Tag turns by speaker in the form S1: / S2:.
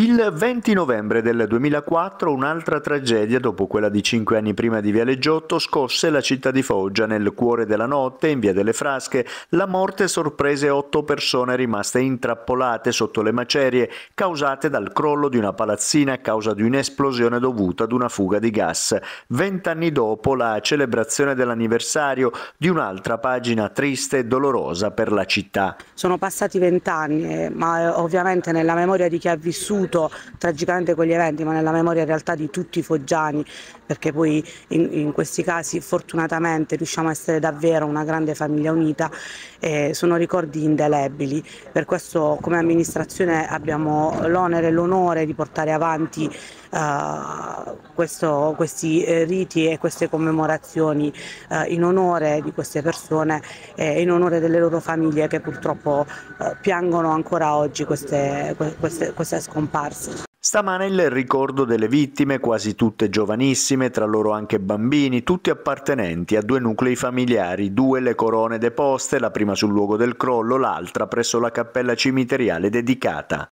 S1: Il 20 novembre del 2004 un'altra tragedia, dopo quella di cinque anni prima di Vialeggiotto, scosse la città di Foggia. Nel cuore della notte, in via delle Frasche, la morte sorprese otto persone rimaste intrappolate sotto le macerie causate dal crollo di una palazzina a causa di un'esplosione dovuta ad una fuga di gas. Vent'anni dopo la celebrazione dell'anniversario di un'altra pagina triste e dolorosa per la città.
S2: Sono passati vent'anni, eh, ma eh, ovviamente nella memoria di chi ha vissuto accaduto tragicamente quegli eventi, ma nella memoria in realtà di tutti i foggiani, perché poi in, in questi casi fortunatamente riusciamo a essere davvero una grande famiglia unita e sono ricordi indelebili. Per questo come amministrazione abbiamo l'onere e l'onore di portare avanti uh, questo, questi eh, riti e queste commemorazioni uh, in onore di queste persone e in onore delle loro famiglie che purtroppo uh, piangono ancora oggi queste, queste, questa scomparsa scomparsi.
S1: Stamane il ricordo delle vittime, quasi tutte giovanissime, tra loro anche bambini, tutti appartenenti a due nuclei familiari, due le corone deposte, la prima sul luogo del crollo, l'altra presso la cappella cimiteriale dedicata.